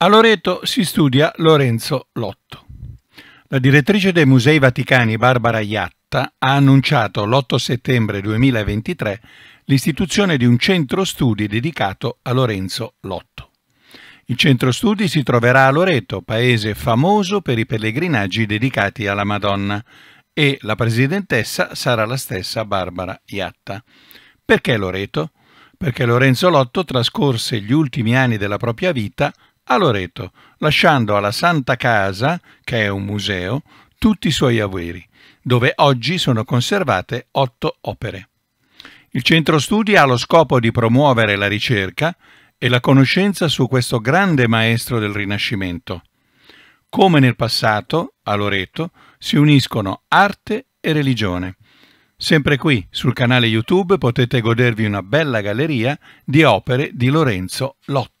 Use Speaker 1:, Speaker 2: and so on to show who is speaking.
Speaker 1: A Loreto si studia Lorenzo Lotto. La direttrice dei Musei Vaticani Barbara Iatta ha annunciato l'8 settembre 2023 l'istituzione di un centro studi dedicato a Lorenzo Lotto. Il centro studi si troverà a Loreto, paese famoso per i pellegrinaggi dedicati alla Madonna, e la presidentessa sarà la stessa Barbara Iatta. Perché Loreto? Perché Lorenzo Lotto trascorse gli ultimi anni della propria vita a Loreto, lasciando alla Santa Casa, che è un museo, tutti i suoi averi, dove oggi sono conservate otto opere. Il centro studi ha lo scopo di promuovere la ricerca e la conoscenza su questo grande maestro del Rinascimento. Come nel passato, a Loreto, si uniscono arte e religione. Sempre qui, sul canale YouTube, potete godervi una bella galleria di opere di Lorenzo Lotto.